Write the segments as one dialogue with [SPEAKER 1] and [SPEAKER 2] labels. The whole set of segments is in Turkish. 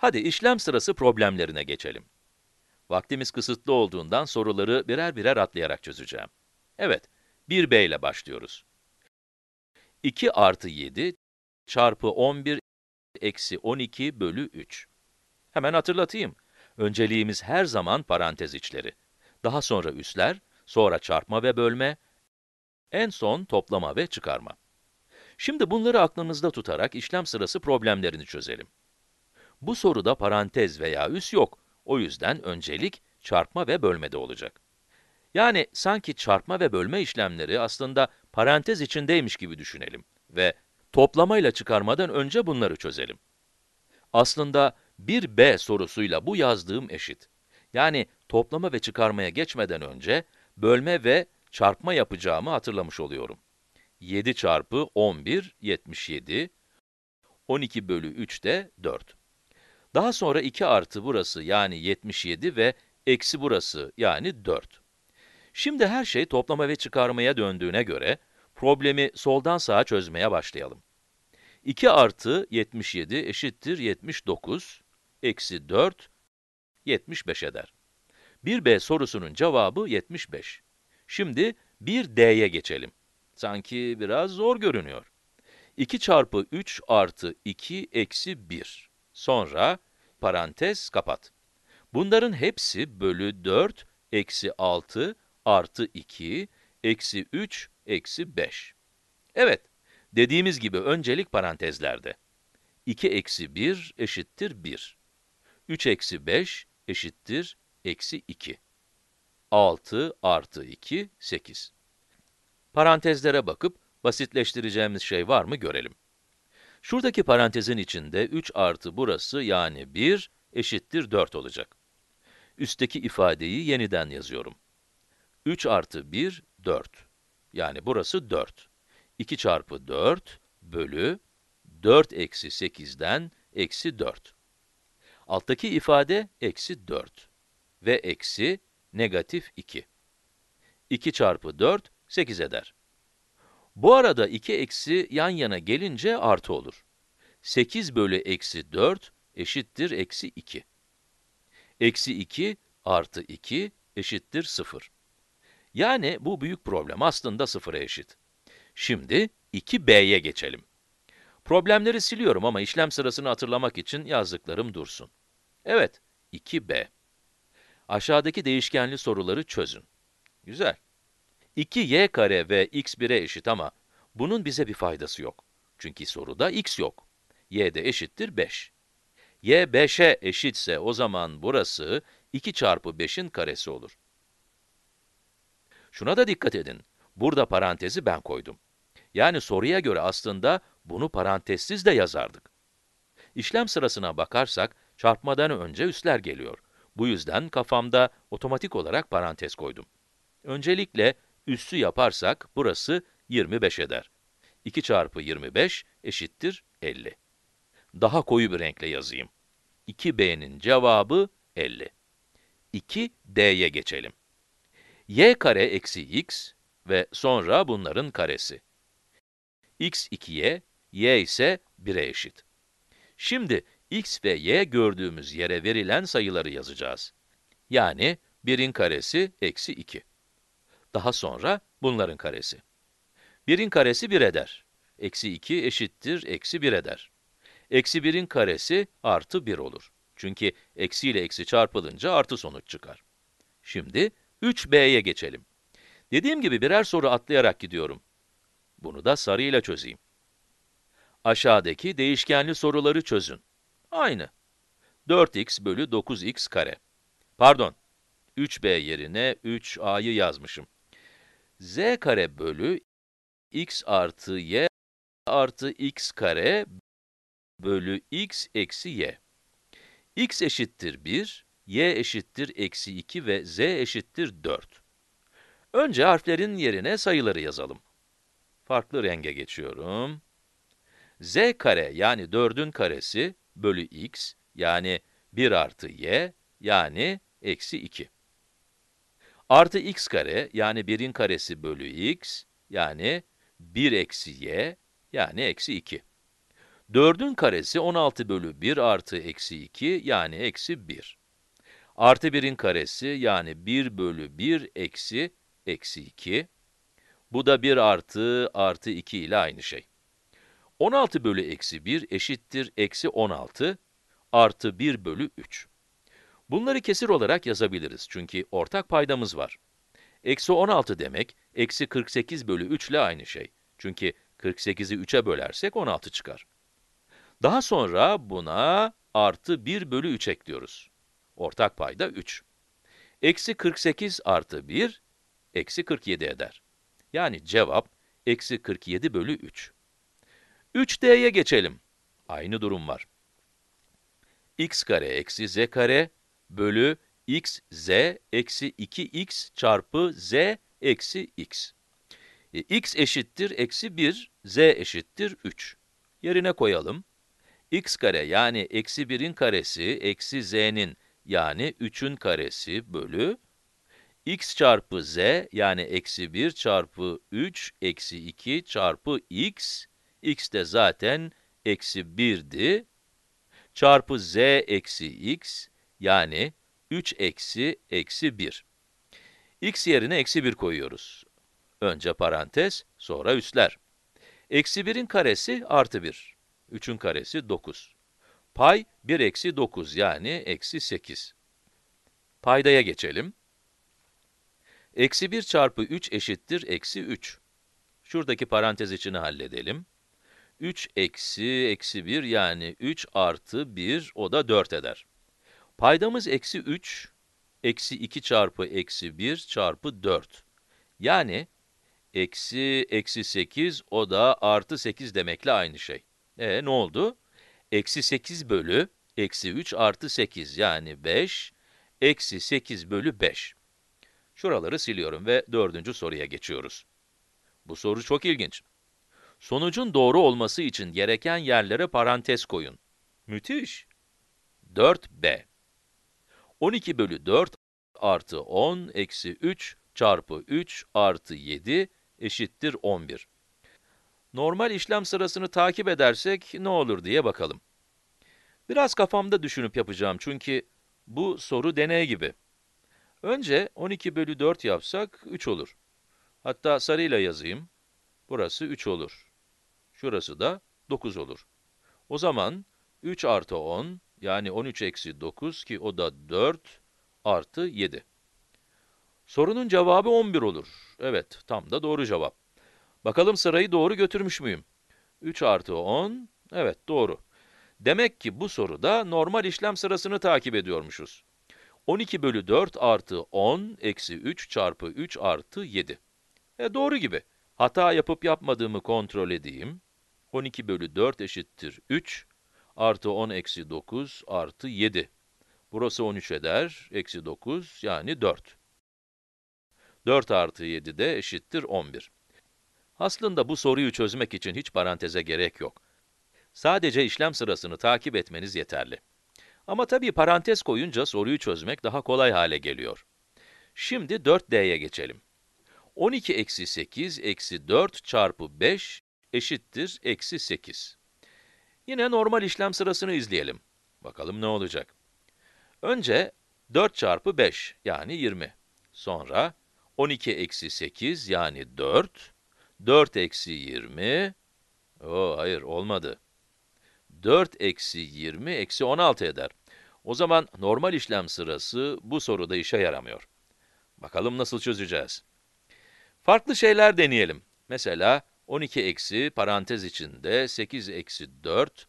[SPEAKER 1] Hadi işlem sırası problemlerine geçelim. Vaktimiz kısıtlı olduğundan soruları birer birer atlayarak çözeceğim. Evet, 1b ile başlıyoruz. 2 artı 7 çarpı 11 eksi 12 bölü 3. Hemen hatırlatayım. Önceliğimiz her zaman parantez içleri. Daha sonra üsler, sonra çarpma ve bölme, en son toplama ve çıkarma. Şimdi bunları aklınızda tutarak işlem sırası problemlerini çözelim. Bu soruda parantez veya üs yok. O yüzden öncelik çarpma ve bölmede olacak. Yani sanki çarpma ve bölme işlemleri aslında parantez içindeymiş gibi düşünelim ve toplamayla çıkarmadan önce bunları çözelim. Aslında bir b sorusuyla bu yazdığım eşit. Yani toplama ve çıkarmaya geçmeden önce bölme ve çarpma yapacağımı hatırlamış oluyorum. 7 çarpı 11, 77. 12 bölü 3 de 4. Daha sonra 2 artı burası yani 77 ve eksi burası yani 4. Şimdi her şey toplama ve çıkarmaya döndüğüne göre problemi soldan sağa çözmeye başlayalım. 2 artı 77 eşittir 79, eksi 4, 75 eder. 1b sorusunun cevabı 75. Şimdi 1d'ye geçelim. Sanki biraz zor görünüyor. 2 çarpı 3 artı 2 eksi 1. Sonra parantez kapat. Bunların hepsi bölü 4, eksi 6, artı 2, eksi 3, eksi 5. Evet, dediğimiz gibi öncelik parantezlerde. 2 eksi 1 eşittir 1. 3 eksi 5 eşittir eksi 2. 6 artı 2, 8. Parantezlere bakıp basitleştireceğimiz şey var mı görelim. Şuradaki parantezin içinde 3 artı burası yani 1 eşittir 4 olacak. Üstteki ifadeyi yeniden yazıyorum. 3 artı 1, 4. Yani burası 4. 2 çarpı 4 bölü 4 eksi 8'den eksi 4. Alttaki ifade eksi 4 ve eksi negatif 2. 2 çarpı 4, 8 eder. Bu arada 2 eksi yan yana gelince artı olur. 8 bölü eksi 4 eşittir eksi 2. Eksi 2 artı 2 eşittir 0. Yani bu büyük problem aslında 0'a eşit. Şimdi 2b'ye geçelim. Problemleri siliyorum ama işlem sırasını hatırlamak için yazdıklarım dursun. Evet, 2b. Aşağıdaki değişkenli soruları çözün. Güzel. 2y kare ve x 1'e eşit ama bunun bize bir faydası yok. Çünkü soruda x yok. y de eşittir 5. y 5'e eşitse o zaman burası 2 çarpı 5'in karesi olur. Şuna da dikkat edin. Burada parantezi ben koydum. Yani soruya göre aslında bunu parantezsiz de yazardık. İşlem sırasına bakarsak çarpmadan önce üsler geliyor. Bu yüzden kafamda otomatik olarak parantez koydum. Öncelikle üssü yaparsak burası 25 eder. 2 çarpı 25 eşittir 50. Daha koyu bir renkle yazayım. 2b'nin cevabı 50. 2d'ye geçelim. y kare eksi x ve sonra bunların karesi. x 2'ye, y ise 1'e eşit. Şimdi x ve y gördüğümüz yere verilen sayıları yazacağız. Yani 1'in karesi eksi 2. Daha sonra bunların karesi. 1'in karesi 1 eder. Eksi 2 eşittir, eksi 1 eder. Eksi 1'in karesi artı 1 olur. Çünkü eksi ile eksi çarpılınca artı sonuç çıkar. Şimdi 3b'ye geçelim. Dediğim gibi birer soru atlayarak gidiyorum. Bunu da sarıyla çözeyim. Aşağıdaki değişkenli soruları çözün. Aynı. 4x bölü 9x kare. Pardon, 3b yerine 3a'yı yazmışım z kare bölü x artı y artı x kare bölü x eksi y. x eşittir 1, y eşittir eksi 2 ve z eşittir 4. Önce harflerin yerine sayıları yazalım. Farklı renge geçiyorum. z kare yani 4'ün karesi bölü x yani 1 artı y yani eksi 2. Artı x kare yani 1'in karesi bölü x yani 1 eksi y yani eksi 2. 4'ün karesi 16 bölü 1 artı eksi 2 yani eksi 1. Artı 1'in karesi yani 1 bölü 1 eksi eksi 2. Bu da 1 artı artı 2 ile aynı şey. 16 bölü eksi 1 eşittir eksi 16 artı 1 bölü 3. Bunları kesir olarak yazabiliriz çünkü ortak paydamız var. Eksi 16 demek, eksi 48 bölü 3 ile aynı şey. Çünkü 48'i 3'e bölersek 16 çıkar. Daha sonra buna artı 1 bölü 3 ekliyoruz. Ortak payda 3. Eksi 48 artı 1, eksi 47 eder. Yani cevap, eksi 47 bölü 3. 3d'ye geçelim. Aynı durum var. x kare eksi z kare bölü x z eksi 2x çarpı z eksi x. E, x eşittir eksi 1, z eşittir 3. Yerine koyalım. x kare yani eksi 1'in karesi eksi z'nin yani 3'ün karesi bölü x çarpı z yani eksi 1 çarpı 3 eksi 2 çarpı x, x de zaten eksi 1'di, çarpı z eksi x yani 3 eksi eksi 1. x yerine eksi 1 koyuyoruz. Önce parantez, sonra üsler. Eksi 1'in karesi artı 1. 3'ün karesi 9. Pay 1 eksi 9 yani eksi 8. Paydaya geçelim. Eksi 1 çarpı 3 eşittir eksi 3. Şuradaki parantez içini halledelim. 3 eksi eksi 1 yani 3 artı 1 o da 4 eder. Paydamız eksi 3, eksi 2 çarpı eksi 1 çarpı 4. Yani eksi eksi 8 o da artı 8 demekle aynı şey. E ne oldu? Eksi 8 bölü eksi 3 artı 8 yani 5, eksi 8 bölü 5. Şuraları siliyorum ve dördüncü soruya geçiyoruz. Bu soru çok ilginç. Sonucun doğru olması için gereken yerlere parantez koyun. Müthiş. 4b. 12 bölü 4 artı 10 eksi 3 çarpı 3 artı 7 eşittir 11. Normal işlem sırasını takip edersek ne olur diye bakalım. Biraz kafamda düşünüp yapacağım çünkü bu soru deney gibi. Önce 12 bölü 4 yapsak 3 olur. Hatta sarıyla yazayım. Burası 3 olur. Şurası da 9 olur. O zaman 3 artı 10 yani 13 eksi 9 ki o da 4 artı 7. Sorunun cevabı 11 olur. Evet, tam da doğru cevap. Bakalım sırayı doğru götürmüş müyüm? 3 artı 10, evet doğru. Demek ki bu soruda normal işlem sırasını takip ediyormuşuz. 12 bölü 4 artı 10 eksi 3 çarpı 3 artı 7. E doğru gibi. Hata yapıp yapmadığımı kontrol edeyim. 12 bölü 4 eşittir 3 artı 10 eksi 9 artı 7. Burası 13 eder, eksi 9 yani 4. 4 artı 7 de eşittir 11. Aslında bu soruyu çözmek için hiç paranteze gerek yok. Sadece işlem sırasını takip etmeniz yeterli. Ama tabii parantez koyunca soruyu çözmek daha kolay hale geliyor. Şimdi 4d'ye geçelim. 12 eksi 8 eksi 4 çarpı 5 eşittir eksi 8. Yine normal işlem sırasını izleyelim. Bakalım ne olacak. Önce 4 çarpı 5 yani 20. Sonra 12 eksi 8 yani 4. 4 eksi 20. Oo, hayır olmadı. 4 eksi 20 eksi 16 eder. O zaman normal işlem sırası bu soruda işe yaramıyor. Bakalım nasıl çözeceğiz. Farklı şeyler deneyelim. Mesela 12 eksi parantez içinde 8 eksi 4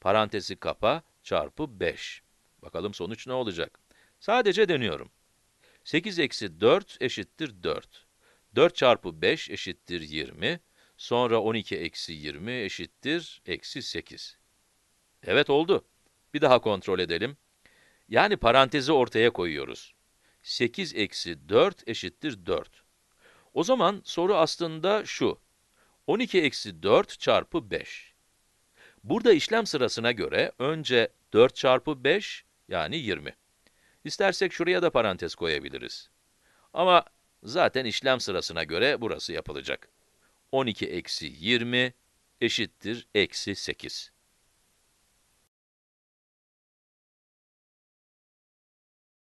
[SPEAKER 1] parantezi kapa çarpı 5. Bakalım sonuç ne olacak? Sadece deniyorum. 8 eksi 4 eşittir 4. 4 çarpı 5 eşittir 20. Sonra 12 eksi 20 eşittir eksi 8. Evet oldu. Bir daha kontrol edelim. Yani parantezi ortaya koyuyoruz. 8 eksi 4 eşittir 4. O zaman soru aslında şu. 12 eksi 4 çarpı 5. Burada işlem sırasına göre önce 4 çarpı 5 yani 20. İstersek şuraya da parantez koyabiliriz. Ama zaten işlem sırasına göre burası yapılacak. 12 eksi 20 eşittir eksi 8.